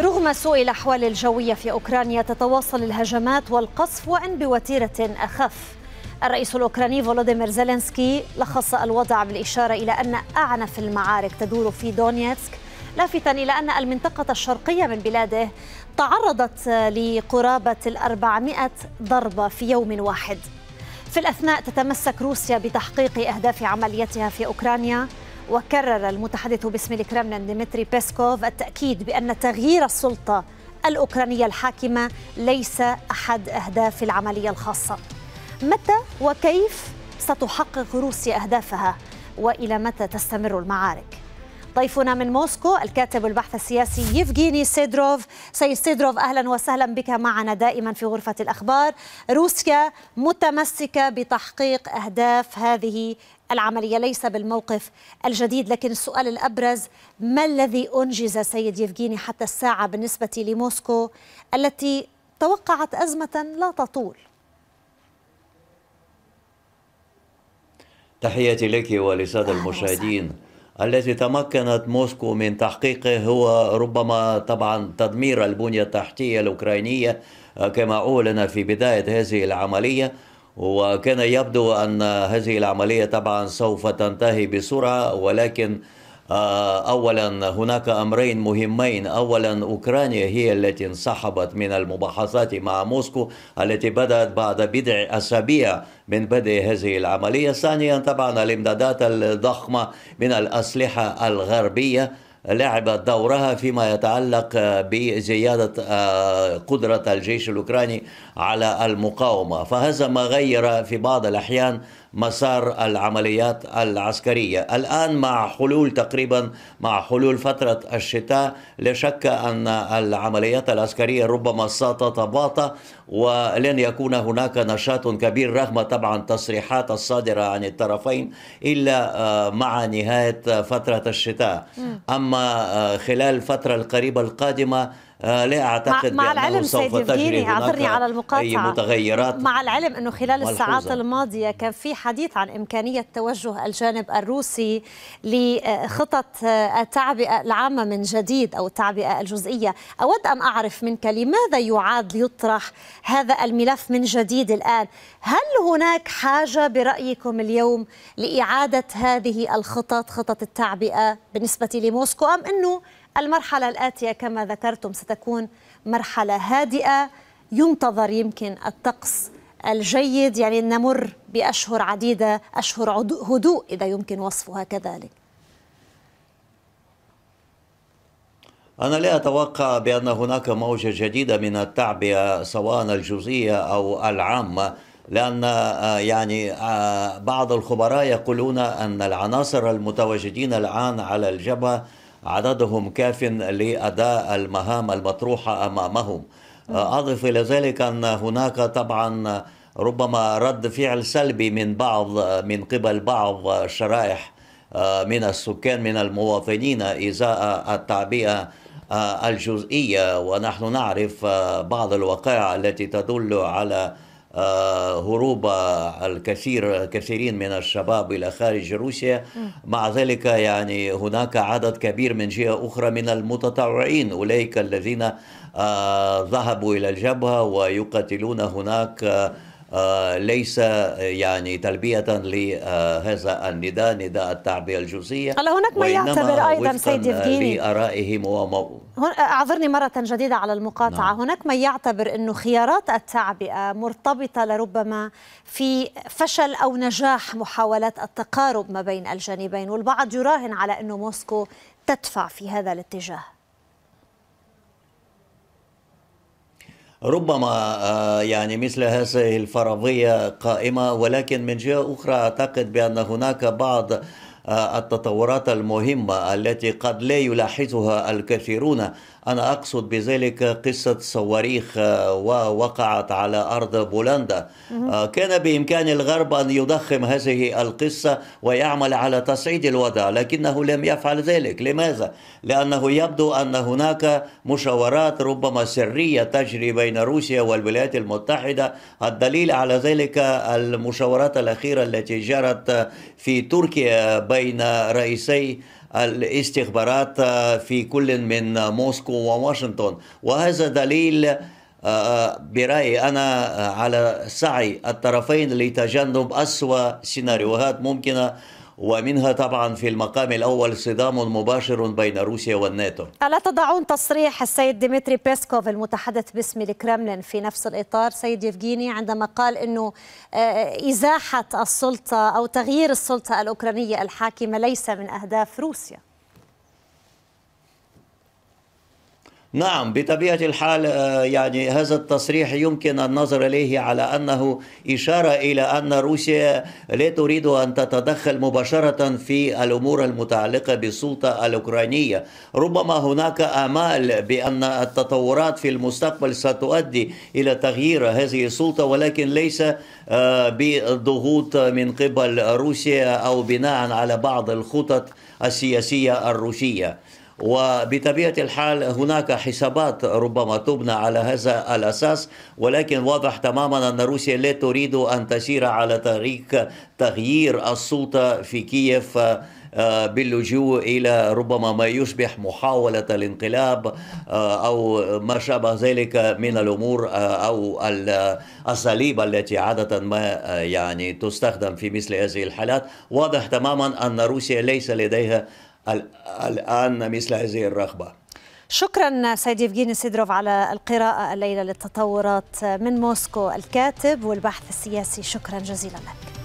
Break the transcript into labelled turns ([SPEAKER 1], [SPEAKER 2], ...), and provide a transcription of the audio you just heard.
[SPEAKER 1] رغم سوء الأحوال الجوية في أوكرانيا تتواصل الهجمات والقصف وإن بوتيرة أخف الرئيس الأوكراني فولوديمير زيلينسكي لخص الوضع بالإشارة إلى أن أعنف المعارك تدور في دونيتسك لافتا إلى أن المنطقة الشرقية من بلاده تعرضت لقرابة الأربعمائة ضربة في يوم واحد في الأثناء تتمسك روسيا بتحقيق أهداف عمليتها في أوكرانيا وكرر المتحدث باسم الكرملين ديمتري بيسكوف التأكيد بأن تغيير السلطة الأوكرانية الحاكمة ليس أحد أهداف العملية الخاصة متى وكيف ستحقق روسيا أهدافها وإلى متى تستمر المعارك ضيفنا من موسكو الكاتب والبحث السياسي يفجيني سيدروف سيد سيدروف أهلا وسهلا بك معنا دائما في غرفة الأخبار روسيا متمسكة بتحقيق أهداف هذه العملية ليس بالموقف الجديد لكن السؤال الأبرز ما الذي أنجز سيد يفجيني حتى الساعة بالنسبة لموسكو التي توقعت أزمة لا تطول
[SPEAKER 2] تحياتي لك ولسادة المشاهدين الذي تمكنت موسكو من تحقيقه هو ربما طبعا تدمير البنية التحتية الأوكرانية آه، كما أعلن في بداية هذه العملية وكان يبدو أن هذه العملية طبعا سوف تنتهي بسرعة ولكن آه، اولا هناك امرين مهمين اولا اوكرانيا هي التي انسحبت من المباحثات مع موسكو التي بدات بعد بضع اسابيع من بدء هذه العمليه ثانيا طبعا الامدادات الضخمه من الاسلحه الغربيه لعبت دورها فيما يتعلق بزيادة آه، قدرة الجيش الأوكراني على المقاومة فهذا ما غير في بعض الأحيان مسار العمليات العسكرية الآن مع حلول تقريبا مع حلول فترة الشتاء لا شك أن العمليات العسكرية ربما ستتباطأ ولن يكون هناك نشاط كبير رغم طبعا تصريحات الصادرة عن الطرفين إلا آه، مع نهاية فترة الشتاء أما آه، خلال الفترة القريبة القادمة آه، لا اعتقد مع العلم سوف تجري هناك على المقاطعة. اي متغيرات
[SPEAKER 1] مع العلم انه خلال ملحوظة. الساعات الماضيه كان في حديث عن امكانيه توجه الجانب الروسي لخطط آه، التعبئه العامه من جديد او التعبئه الجزئيه، اود ان اعرف منك لماذا يعاد يطرح هذا الملف من جديد الان؟ هل هناك حاجه برايكم اليوم لاعاده هذه الخطط خطط التعبئه آه، بالنسبه لموسكو ام انه المرحلة الآتية كما ذكرتم ستكون مرحلة هادئة ينتظر يمكن الطقس الجيد يعني نمر بأشهر عديدة أشهر هدوء إذا يمكن وصفها كذلك
[SPEAKER 2] أنا لا أتوقع بأن هناك موجة جديدة من التعبئة سواء الجزئية أو العامة لأن آه، يعني آه، بعض الخبراء يقولون أن العناصر المتواجدين الآن على الجبهة عددهم كاف لأداء المهام المطروحة أمامهم أضف إلى ذلك أن هناك طبعا ربما رد فعل سلبي من بعض من قبل بعض الشرائح آه، من السكان من المواطنين إزاء التعبئة آه، الجزئية ونحن نعرف آه، بعض الوقائع التي تدل على آه، هروب الكثير كثيرين من الشباب الى خارج روسيا مع ذلك يعني هناك عدد كبير من جهه اخرى من المتطوعين اولئك الذين آه، ذهبوا الى الجبهه ويقاتلون هناك آه، ليس يعني تلبية لهذا النداء نداء التعبئة الجنسية هناك من يعتبر أيضا سيد يفجيني لآرائهم
[SPEAKER 1] أعذرني مرة جديدة على المقاطعة نعم. هناك من يعتبر أنه خيارات التعبئة مرتبطة لربما في فشل أو نجاح محاولات التقارب ما بين الجانبين والبعض يراهن على أنه موسكو تدفع في هذا الاتجاه
[SPEAKER 2] ربما آه، يعني مثل هذه الفرضية قائمة ولكن من جهة أخرى أعتقد بأن هناك بعض آه، التطورات المهمة التي قد لا يلاحظها الكثيرون أنا أقصد بذلك قصة صواريخ آه، ووقعت على أرض بولندا آه، كان بإمكان الغرب أن يضخم هذه القصة ويعمل على تصعيد الوضع لكنه لم يفعل ذلك لماذا؟ لأنه يبدو أن هناك مشاورات ربما سرية تجري بين روسيا والولايات المتحدة الدليل على ذلك المشاورات الأخيرة التي جرت في تركيا بين رئيسي الاستخبارات آه، في كل من موسكو وواشنطن وهذا دليل آه، آه، برأيي أنا على سعي الطرفين لتجنب أسوأ سيناريوهات ممكنة ومنها طبعا في المقام الأول صدام مباشر بين روسيا والناتو
[SPEAKER 1] ألا تضعون تصريح السيد ديمتري بيسكوف المتحدث باسم الكرملين في نفس الإطار سيد يفجيني عندما قال أنه آه، إزاحة السلطة أو تغيير السلطة الأوكرانية الحاكمة ليس من أهداف روسيا
[SPEAKER 2] نعم بطبيعة الحال آه، يعني هذا التصريح يمكن النظر إليه على أنه إشارة إلى أن روسيا لا تريد أن تتدخل مباشرة في الأمور المتعلقة بالسلطة الأوكرانية ربما هناك آمال بأن التطورات في المستقبل ستؤدي إلى تغيير هذه السلطة ولكن ليس آه، بضغوط من قبل روسيا أو بناء على بعض الخطط السياسية الروسية وبطبيعة الحال هناك حسابات ربما تبنى على هذا الأساس ولكن واضح تماما أن روسيا لا تريد أن تسير على طريق تغيير السلطة في كييف آه، باللجوء الى ربما ما يشبه محاوله الانقلاب آه، او ما شابه ذلك من الامور آه، او الاساليب التي عاده ما يعني تستخدم في مثل هذه الحالات واضح تماما ان روسيا ليس لديها الآن مثل هذه الرغبة
[SPEAKER 1] شكرا سيد يفجيني سيدروف على القراءة الليلة للتطورات من موسكو الكاتب والبحث السياسي شكرا جزيلا لك